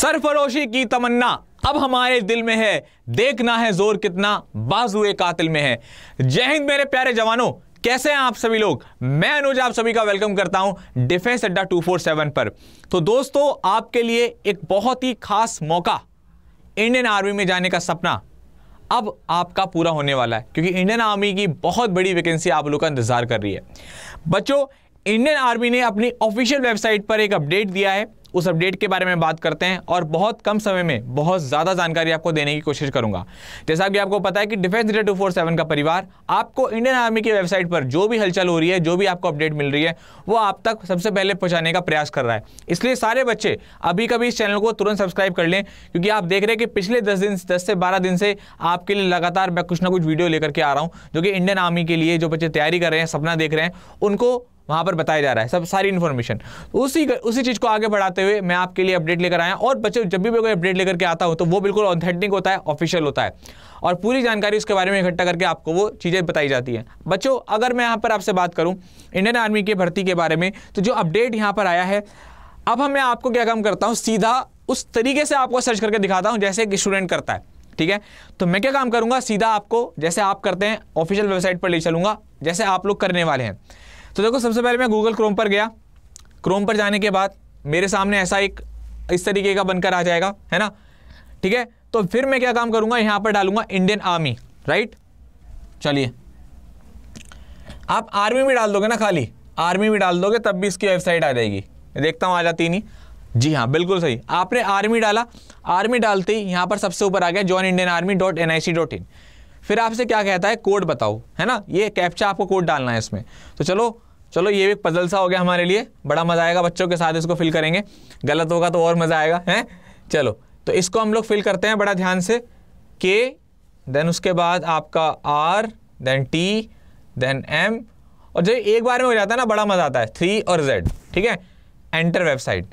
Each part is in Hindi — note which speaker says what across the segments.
Speaker 1: सरफरोशी की तमन्ना अब हमारे दिल में है देखना है जोर कितना बाजुए कातिल में है जय हिंद मेरे प्यारे जवानों कैसे हैं आप सभी लोग मैं अनुज आप सभी का वेलकम करता हूं डिफेंस अड्डा 247 पर तो दोस्तों आपके लिए एक बहुत ही खास मौका इंडियन आर्मी में जाने का सपना अब आपका पूरा होने वाला है क्योंकि इंडियन आर्मी की बहुत बड़ी वैकेंसी आप लोगों का इंतजार कर रही है बच्चों इंडियन आर्मी ने अपनी ऑफिशियल वेबसाइट पर एक अपडेट दिया है उस अपडेट के बारे में बात करते हैं और बहुत कम समय में बहुत ज़्यादा जानकारी आपको देने की कोशिश करूंगा जैसा कि आपको पता है कि defence zero two four seven का परिवार आपको इंडियन आर्मी की वेबसाइट पर जो भी हलचल हो रही है जो भी आपको अपडेट मिल रही है वो आप तक सबसे पहले पहुँचाने का प्रयास कर रहा है इसलिए सारे बच्चे अभी कभी इस चैनल को तुरंत सब्सक्राइब कर लें क्योंकि आप देख रहे हैं कि पिछले दस दिन दस से बारह दिन से आपके लिए लगातार मैं कुछ ना कुछ वीडियो लेकर के आ रहा हूँ जो कि इंडियन आर्मी के लिए जो बच्चे तैयारी कर रहे हैं सपना देख रहे हैं उनको वहाँ पर बताया जा रहा है सब सारी इन्फॉर्मेशन तो उसी उसी चीज़ को आगे बढ़ाते हुए मैं आपके लिए अपडेट लेकर आया और बच्चों जब भी मैं कोई अपडेट लेकर के आता हूँ तो वो बिल्कुल ऑथेंटिक होता है ऑफिशियल होता है और पूरी जानकारी उसके बारे में इकट्ठा करके आपको वो चीज़ें बताई जाती हैं बच्चों अगर मैं यहाँ पर आपसे बात करूँ इंडियन आर्मी की भर्ती के बारे में तो जो अपडेट यहाँ पर आया है अब हम मैं आपको क्या काम करता हूँ सीधा उस तरीके से आपको सर्च करके दिखाता हूँ जैसे एक स्टूडेंट करता है ठीक है तो मैं क्या काम करूँगा सीधा आपको जैसे आप करते हैं ऑफिशियल वेबसाइट पर ले चलूँगा जैसे आप लोग करने वाले हैं तो देखो सबसे पहले मैं गूगल क्रोम पर गया क्रोम पर जाने के बाद मेरे सामने ऐसा एक इस तरीके का बनकर आ जाएगा है ना ठीक है तो फिर मैं क्या काम करूँगा यहाँ पर डालूंगा इंडियन आर्मी राइट चलिए आप आर्मी में डाल दोगे ना खाली आर्मी में डाल दोगे तब भी इसकी वेबसाइट आ जाएगी देखता हूँ आ जाती नहीं जी हाँ बिल्कुल सही आपने आर्मी डाला आर्मी डालते ही यहाँ पर सबसे ऊपर आ गया join Indian army dot N I C dot in फिर आपसे क्या कहता है कोड बताओ है ना ये कैप्चा आपको कोड डालना है इसमें तो चलो चलो ये भी पजल सा हो गया हमारे लिए बड़ा मज़ा आएगा बच्चों के साथ इसको फिल करेंगे गलत होगा तो और मज़ा आएगा हैं चलो तो इसको हम लोग फिल करते हैं बड़ा ध्यान से के देन उसके बाद आपका R then T then M और जब एक बार में हो जाता है ना बड़ा मज़ा आता है थ्री और जेड ठीक है एंटर वेबसाइट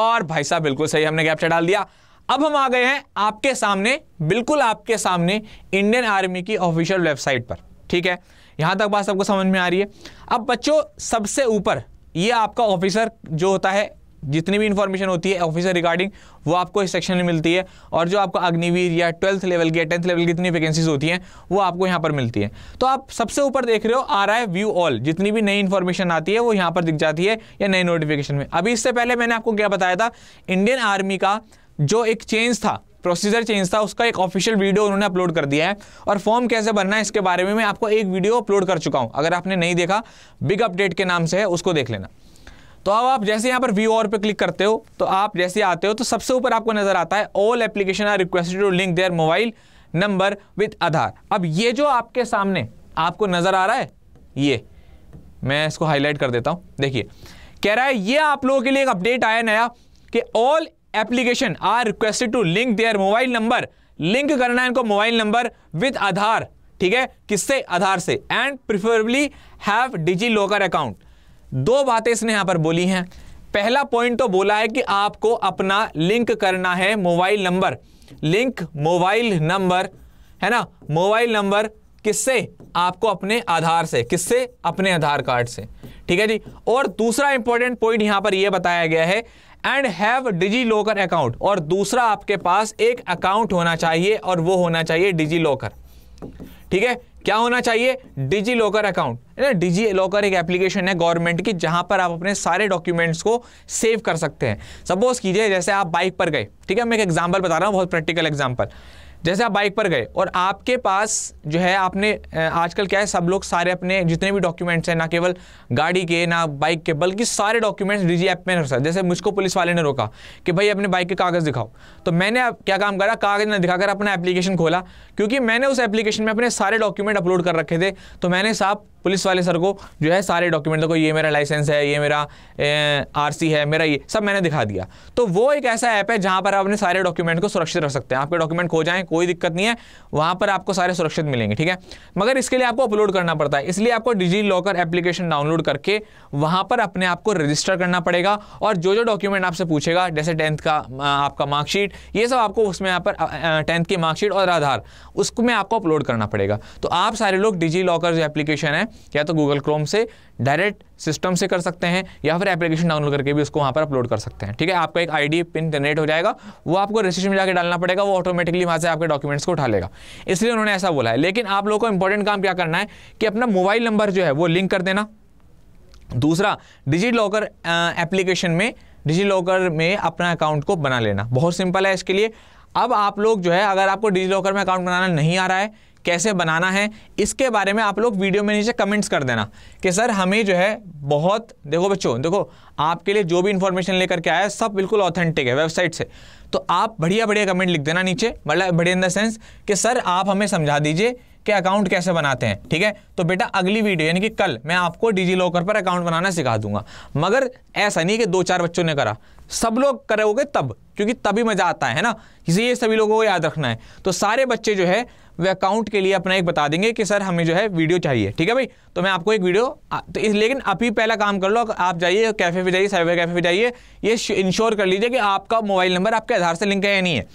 Speaker 1: और भाई साहब बिल्कुल सही हमने कैप्चा डाल दिया अब हम आ गए हैं आपके सामने बिल्कुल आपके सामने इंडियन आर्मी की ऑफिशियल वेबसाइट पर ठीक है यहां तक बात सबको समझ में आ रही है अब बच्चों सबसे ऊपर ये आपका ऑफिसर जो होता है जितनी भी इंफॉर्मेशन होती है ऑफिसर रिगार्डिंग वो आपको इस सेक्शन में मिलती है और जो आपको अग्निवीर या ट्वेल्थ लेवल की या टेंथ लेवल की जितनी वैकेंसीज होती हैं वो आपको यहाँ पर मिलती हैं तो आप सबसे ऊपर देख रहे हो आ रहा है व्यू ऑल जितनी भी नई इन्फॉर्मेशन आती है वो यहाँ पर दिख जाती है या नए नोटिफिकेशन में अभी इससे पहले मैंने आपको क्या बताया था इंडियन आर्मी का जो एक चेंज था प्रोसीजर चेंज था उसका एक ऑफिशियल वीडियो उन्होंने अपलोड कर दिया है और फॉर्म कैसे भरना है इसके बारे में मैं आपको एक वीडियो अपलोड कर चुका हूं अगर आपने नहीं देखा बिग अपडेट के नाम से है उसको देख लेना तो अब आप जैसे यहां पर व्यू और पे क्लिक करते हो तो आप जैसे आते हो तो सबसे ऊपर आपको नजर आता है all application are requested to link their mobile number with Aadhaar अब ये जो आपके सामने आपको नजर आ रहा है ये मैं इसको हाईलाइट कर देता हूँ देखिए कह रहा है ये आप लोगों के लिए एक अपडेट आया नया कि all application are requested to link their mobile number link करना है इनको मोबाइल नंबर विद आधार ठीक है किससे आधार से and preferably have DigiLocker account दो बातें इसने यहां पर बोली हैं पहला पॉइंट तो बोला है कि आपको अपना लिंक करना है mobile number link mobile number है ना मोबाइल नंबर किससे आपको अपने आधार से किससे अपने आधार कार्ड से ठीक है जी और दूसरा इंपॉर्टेंट पॉइंट यहां पर यह बताया गया है and have DigiLocker account और दूसरा आपके पास एक अकाउंट होना चाहिए और वो होना चाहिए डिजी लॉकर ठीक है क्या होना चाहिए DigiLocker account DigiLocker एक एप्लीकेशन है गवर्नमेंट की जहां पर आप अपने सारे डॉक्यूमेंट्स को सेव कर सकते हैं सपोज कीजिए जैसे आप बाइक पर गए ठीक है मैं एक एग्जाम्पल बता रहा हूँ बहुत प्रैक्टिकल एग्जाम्पल जैसे आप बाइक पर गए और आपके पास जो है आपने आजकल क्या है सब लोग सारे अपने जितने भी डॉक्यूमेंट्स हैं ना केवल गाड़ी के ना बाइक के बल्कि सारे डॉक्यूमेंट्स डीजी ऐप में रख सकते जैसे मुझको पुलिस वाले ने रोका कि भाई अपने बाइक के कागज़ दिखाओ तो मैंने क्या काम करा कागज़ ना दिखाकर अपना एप्लीकेशन खोला क्योंकि मैंने उस एप्लीकेशन में अपने सारे डॉक्यूमेंट अपलोड कर रखे थे तो मैंने साहब पुलिस वाले सर को जो है सारे डॉक्यूमेंट देखो ये मेरा लाइसेंस है ये मेरा आरसी है मेरा ये सब मैंने दिखा दिया तो वो एक ऐसा ऐप है जहाँ पर आप अपने सारे डॉक्यूमेंट को सुरक्षित रख सकते हैं आपके डॉक्यूमेंट खो जाएँ कोई दिक्कत नहीं है वहाँ पर आपको सारे सुरक्षित मिलेंगे ठीक है मगर इसके लिए आपको अपलोड करना पड़ता है इसलिए आपको डिजी लॉकर एप्लीकेशन डाउनलोड करके वहाँ पर अपने आप को रजिस्टर करना पड़ेगा और जो जो डॉक्यूमेंट आपसे पूछेगा जैसे टेंथ का आपका मार्कशीट ये सब आपको उसमें यहाँ पर टेंथ की मार्कशीट और आधार उसमें आपको अपलोड करना पड़ेगा तो आप सारे लोग डिजी लॉकर जो एप्लीकेशन है या तो गूगल क्रोम से डायरेक्ट सिस्टम से कर सकते हैं या फिर एप्लीकेशन डाउनलोड करके भी उसको वहाँ पर अपलोड कर सकते हैं ठीक है आपका एक आईडी पिन जनरेट हो जाएगा वो आपको रजिस्ट्रेशन में जाकर डालना पड़ेगा वो ऑटोमेटिकली वहाँ से आपके डॉक्यूमेंट्स को उठा लेगा इसलिए उन्होंने ऐसा बोला है लेकिन आप लोगों को इंपॉर्टेंट काम क्या करना है कि अपना मोबाइल नंबर जो है वो लिंक कर देना दूसरा डिजी लॉकर एप्लीकेशन में डिजी लॉकर में अपना अकाउंट को बना लेना बहुत सिंपल है इसके लिए अब आप लोग जो है अगर आपको डिजी लॉकर में अकाउंट बनाना नहीं आ रहा है कैसे बनाना है इसके बारे में आप लोग वीडियो में नीचे कमेंट्स कर देना कि सर हमें जो है बहुत देखो बच्चों देखो आपके लिए जो भी इन्फॉर्मेशन लेकर के आया है सब बिल्कुल ऑथेंटिक है वेबसाइट से तो आप बढ़िया बढ़िया कमेंट लिख देना नीचे मतलब बढ़िया इन द सेंस कि सर आप हमें समझा दीजिए के अकाउंट कैसे बनाते हैं ठीक है तो बेटा अगली वीडियो यानी कि कल मैं आपको डिजी लॉकर पर अकाउंट बनाना सिखा दूंगा मगर ऐसा नहीं कि दो चार बच्चों ने करा सब लोग करोगे तब क्योंकि तभी मजा आता है ना इसे ये सभी लोगों को याद रखना है तो सारे बच्चे जो है वे अकाउंट के लिए अपना एक बता देंगे कि सर हमें जो है वीडियो चाहिए ठीक है भाई तो मैं आपको एक वीडियो तो इस लेकिन अभी पहला काम कर लो आप जाइए कैफ़े पे जाइए साइबर कैफ़े पे जाइए ये इंश्योर कर लीजिए कि आपका मोबाइल नंबर आपके आधार से लिंक है या नहीं है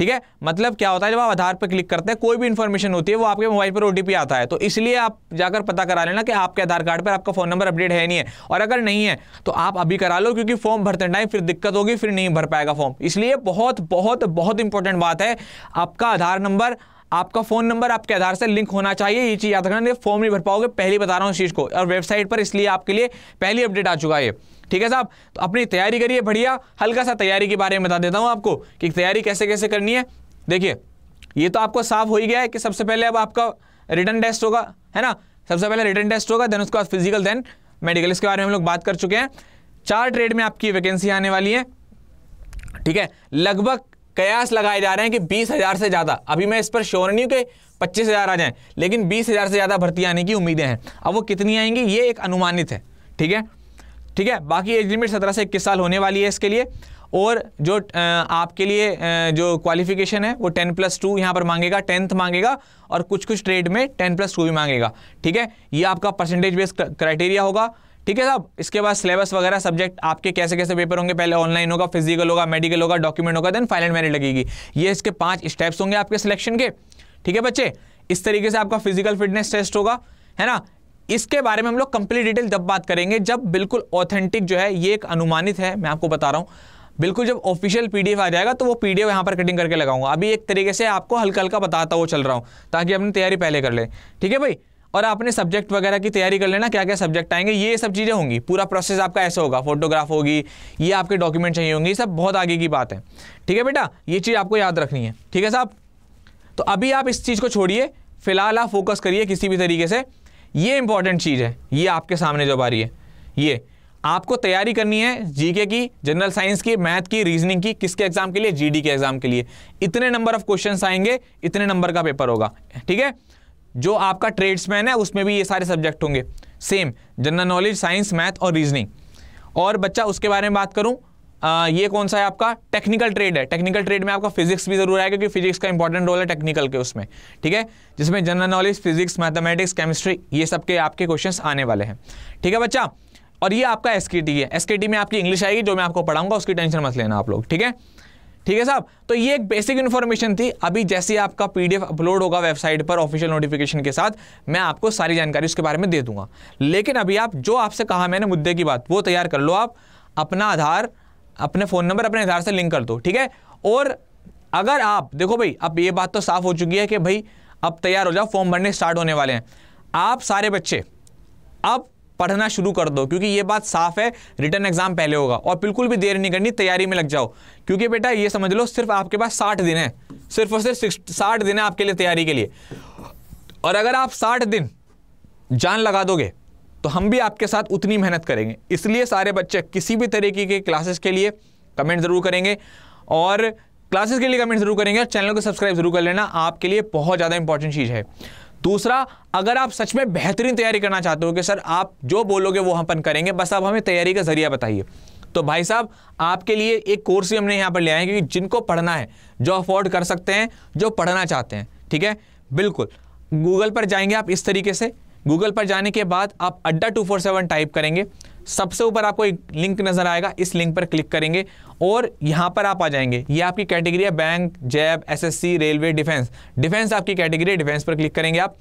Speaker 1: ठीक है मतलब क्या होता है जब आप आधार पर क्लिक करते हैं कोई भी इन्फॉर्मेशन होती है वो आपके मोबाइल पर ओटीपी आता है तो इसलिए आप जाकर पता करा लेना कि आपके आधार कार्ड पर आपका फोन नंबर अपडेट है नहीं है और अगर नहीं है तो आप अभी करा लो क्योंकि फॉर्म भरते टाइम फिर दिक्कत होगी फिर नहीं भर पाएगा फॉर्म इसलिए बहुत बहुत बहुत इंपॉर्टेंट बात है आपका आधार नंबर आपका फोन नंबर आपके आधार से लिंक होना चाहिए ये चीज़ याद रखना फॉर्म तो नहीं भर पाओगे पहली बता रहा हूँ इस चीज़ को और वेबसाइट पर इसलिए आपके लिए पहली अपडेट आ चुका है ठीक है साहब तो अपनी तैयारी करिए बढ़िया हल्का सा तैयारी के बारे में बता देता हूँ आपको कि तैयारी कैसे कैसे करनी है देखिए ये तो आपको साफ हो ही गया है कि सबसे पहले अब आपका रिटर्न टेस्ट होगा है ना सबसे पहले रिटर्न टेस्ट होगा देन उसके बाद फिजिकल देन मेडिकल इसके बारे में हम लोग बात कर चुके हैं चार ट्रेड में आपकी वैकेंसी आने वाली है ठीक है लगभग कयास लगाए जा रहे हैं कि बीस हज़ार से ज़्यादा अभी मैं इस पर श्योर नहीं हूँ कि पच्चीस हज़ार आ जाएँ लेकिन बीस हज़ार से ज़्यादा भर्ती आने की उम्मीदें हैं अब वो कितनी आएंगी ये एक अनुमानित है ठीक है ठीक है बाकी एज लिमिट सत्रह से इक्कीस साल होने वाली है इसके लिए और जो आपके लिए जो क्वालिफिकेशन है वो टेन प्लस टू यहाँ पर मांगेगा टेंथ मांगेगा और कुछ कुछ ट्रेड में टेन प्लस टू भी मांगेगा ठीक है ये आपका परसेंटेज बेस्ड क्राइटेरिया होगा ठीक है साहब इसके बाद सिलेबस वगैरह सब्जेक्ट आपके कैसे कैसे पेपर होंगे पहले ऑनलाइन होगा फिजिकल होगा मेडिकल होगा डॉक्यूमेंट होगा देन फाइनल मेरिट लगेगी ये इसके पांच स्टेप्स होंगे आपके सिलेक्शन के ठीक है बच्चे इस तरीके से आपका फिजिकल फिटनेस टेस्ट होगा है ना इसके बारे में हम लोग कंप्लीट डिटेल जब बात करेंगे जब बिल्कुल ऑथेंटिक जो है ये एक अनुमानित है मैं आपको बता रहा हूँ बिल्कुल जब ऑफिशियल पीडीएफ आ जाएगा तो वो पीडीएफ यहाँ पर कटिंग करके लगाऊंगा अभी एक तरीके से आपको हल्का हल्का बताता हुआ चल रहा हूँ ताकि अपनी तैयारी पहले कर ले ठीक है भाई और आपने सब्जेक्ट वगैरह की तैयारी कर लेना क्या क्या सब्जेक्ट आएंगे ये सब चीज़ें होंगी पूरा प्रोसेस आपका ऐसा होगा फोटोग्राफ होगी ये आपके डॉक्यूमेंट चाहिए होंगे ये सब बहुत आगे की बात है ठीक है बेटा ये चीज़ आपको याद रखनी है ठीक है साहब तो अभी आप इस चीज़ को छोड़िए फिलहाल आप फोकस करिए किसी भी तरीके से ये इंपॉर्टेंट चीज़ है ये आपके सामने जब आ रही है ये आपको तैयारी करनी है जीके की जनरल साइंस की मैथ की रीजनिंग की किसके एग्जाम के लिए जीडी के एग्जाम के लिए इतने नंबर ऑफ क्वेश्चन आएंगे इतने नंबर का पेपर होगा ठीक है जो आपका ट्रेड्समैन है उसमें भी ये सारे सब्जेक्ट होंगे same general knowledge science math और रीजनिंग और बच्चा उसके बारे में बात करूँ आ, ये कौन सा है आपका टेक्निकल ट्रेड है टेक्निकल ट्रेड में आपका फिजिक्स भी जरूर आएगा क्योंकि फिजिक्स का इंपॉर्टेंट रोल है टेक्निकल के उसमें ठीक है जिसमें general knowledge physics mathematics chemistry ये सब के आपके क्वेश्चन आने वाले हैं ठीक है बच्चा और ये आपका एस है एस में आपकी इंग्लिश आएगी जो मैं आपको पढ़ाऊंगा उसकी टेंशन मत लेना आप लोग ठीक है ठीक है साहब तो ये एक बेसिक इन्फॉर्मेशन थी अभी जैसे आपका पी अपलोड होगा वेबसाइट पर ऑफिशियल नोटिफिकेशन के साथ मैं आपको सारी जानकारी उसके बारे में दे दूंगा लेकिन अभी आप जो आपसे कहा मैंने मुद्दे की बात वो तैयार कर लो आप अपना आधार अपने फ़ोन नंबर अपने आधार से लिंक कर दो ठीक है और अगर आप देखो भाई अब ये बात तो साफ़ हो चुकी है कि भाई अब तैयार हो जाओ फॉर्म भरने स्टार्ट होने वाले हैं आप सारे बच्चे अब पढ़ना शुरू कर दो क्योंकि ये बात साफ है रिटर्न एग्जाम पहले होगा और बिल्कुल भी देर नहीं करनी तैयारी में लग जाओ क्योंकि बेटा ये समझ लो सिर्फ आपके पास साठ दिन है सिर्फ और सिर्फ साठ दिन है आपके लिए तैयारी के लिए और अगर आप साठ दिन जान लगा दोगे तो हम भी आपके साथ उतनी मेहनत करेंगे इसलिए सारे बच्चे किसी भी तरीके के क्लासेस के लिए कमेंट ज़रूर करेंगे और क्लासेस के लिए कमेंट ज़रूर करेंगे चैनल को सब्सक्राइब ज़रूर कर लेना आपके लिए बहुत ज़्यादा इंपॉर्टेंट चीज़ है दूसरा अगर आप सच में बेहतरीन तैयारी करना चाहते हो कि सर आप जो बोलोगे वो हम करेंगे बस आप हमें तैयारी का जरिया बताइए तो भाई साहब आपके लिए एक कोर्स ही हमने यहाँ पर ले आए क्योंकि जिनको पढ़ना है जो अफोर्ड कर सकते हैं जो पढ़ना चाहते हैं ठीक है बिल्कुल गूगल पर जाएंगे आप इस तरीके से गूगल पर जाने के बाद आप अड्डा टू फोर सेवन टाइप करेंगे सबसे ऊपर आपको एक लिंक नज़र आएगा इस लिंक पर क्लिक करेंगे और यहाँ पर आप आ जाएंगे ये आपकी कैटेगरी है बैंक जैब एसएससी रेलवे डिफेंस डिफेंस आपकी कैटेगरी है डिफेंस पर क्लिक करेंगे आप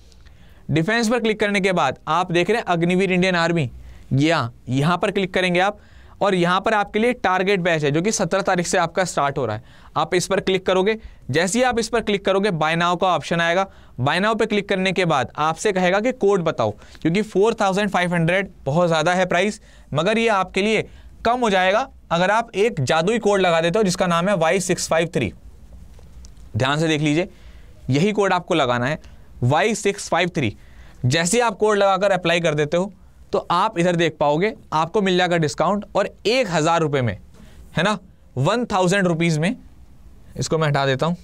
Speaker 1: डिफेंस पर क्लिक करने के बाद आप देख रहे हैं अग्निवीर इंडियन आर्मी या यहाँ पर क्लिक करेंगे आप और यहाँ पर आपके लिए टारगेट बैच है जो कि सत्रह तारीख से आपका स्टार्ट हो रहा है आप इस पर क्लिक करोगे जैसे ही आप इस पर क्लिक करोगे बायनाव का ऑप्शन आएगा बायनाव पे क्लिक करने के बाद आपसे कहेगा कि कोड बताओ क्योंकि 4500 बहुत ज़्यादा है प्राइस मगर ये आपके लिए कम हो जाएगा अगर आप एक जादुई कोड लगा देते हो जिसका नाम है वाई सिक्स फाइव थ्री ध्यान से देख लीजिए यही कोड आपको लगाना है वाई सिक्स फाइव थ्री जैसे आप कोड लगाकर अप्लाई कर देते हो तो आप इधर देख पाओगे आपको मिल जाएगा डिस्काउंट और एक हज़ार रुपये में है ना वन थाउजेंड रुपीज़ में इसको मैं हटा देता हूं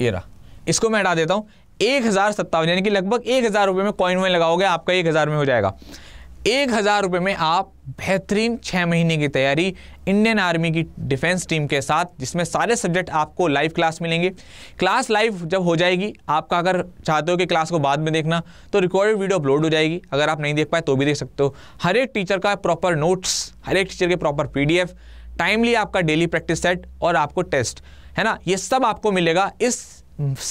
Speaker 1: ये रहा इसको मैं हटा देता हूँ एक हज़ार सत्तावन यानी कि लगभग एक हज़ार रुपये में कॉइन में लगाओगे आपका एक हज़ार में हो जाएगा एक हज़ार रुपये में आप बेहतरीन छः महीने की तैयारी इंडियन आर्मी की डिफेंस टीम के साथ जिसमें सारे सब्जेक्ट आपको लाइव क्लास मिलेंगे क्लास लाइव जब हो जाएगी आपका अगर चाहते हो कि क्लास को बाद में देखना तो रिकॉर्डेड वीडियो अपलोड हो जाएगी अगर आप नहीं देख पाए तो भी देख सकते हो हर एक टीचर का प्रॉपर नोट्स हर एक टीचर के प्रॉपर पी टाइमली आपका डेली प्रैक्टिस सेट और आपको टेस्ट है ना ये सब आपको मिलेगा इस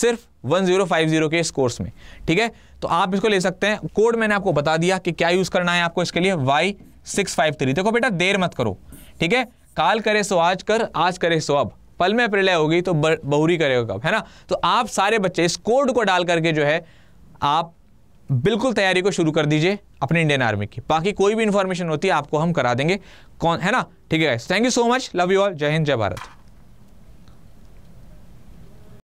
Speaker 1: सिर्फ 1050 के इस कोर्स में ठीक है तो आप इसको ले सकते हैं कोड मैंने आपको बता दिया कि क्या यूज़ करना है आपको इसके लिए वाई सिक्स फाइव थ्री देखो बेटा देर मत करो ठीक है काल करे सो आज कर आज करे सो अब पल में प्रलय होगी तो बहुरी करेगा कब है ना तो आप सारे बच्चे इस कोड को डाल करके जो है आप बिल्कुल तैयारी को शुरू कर दीजिए अपने इंडियन आर्मी की बाकी कोई भी इंफॉर्मेशन होती है आपको हम करा देंगे कौन है ना ठीक है thank you so much love you all जय हिंद जय भारत